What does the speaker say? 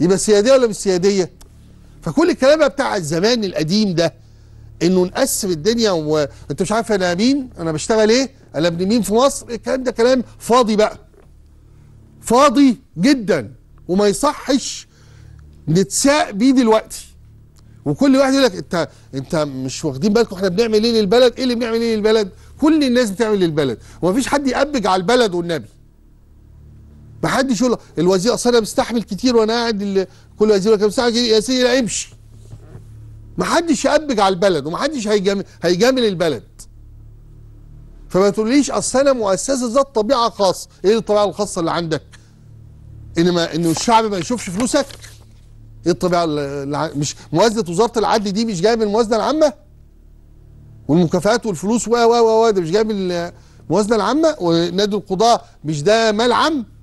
يبقى سياديه ولا مش سياديه فكل الكلام بتاع الزمان القديم ده انه نقسم الدنيا وانت مش عارف انا مين انا بشتغل ايه انا ابن مين في مصر الكلام ده كلام فاضي بقى فاضي جدا وما يصحش نتساء بيه دلوقتي وكل واحد يقول لك انت انت مش واخدين بالكم احنا بنعمل ايه للبلد ايه اللي بنعمل ايه للبلد كل الناس بتعمل للبلد ومفيش حد يأبج على البلد والنبي ما حدش يقول الوزير اصل انا مستحمل كتير وانا قاعد كل وزير كان مستحمل كتير يا سيدي لا امشي ما حدش يأبج على البلد وما حدش هيجامل هيجامل البلد فما تقوليش اصل انا مؤسسه ذات طبيعه خاصه ايه الطبيعه الخاصه اللي عندك ان ما ان الشعب ما يشوفش فلوسك ايه الطبيعه اللي مش موازنه وزاره العدل دي مش جايه من الموازنه العامه والمكافآت والفلوس و و و ده مش جايه من الموازنه العامه ونادي القضاه مش ده مال عام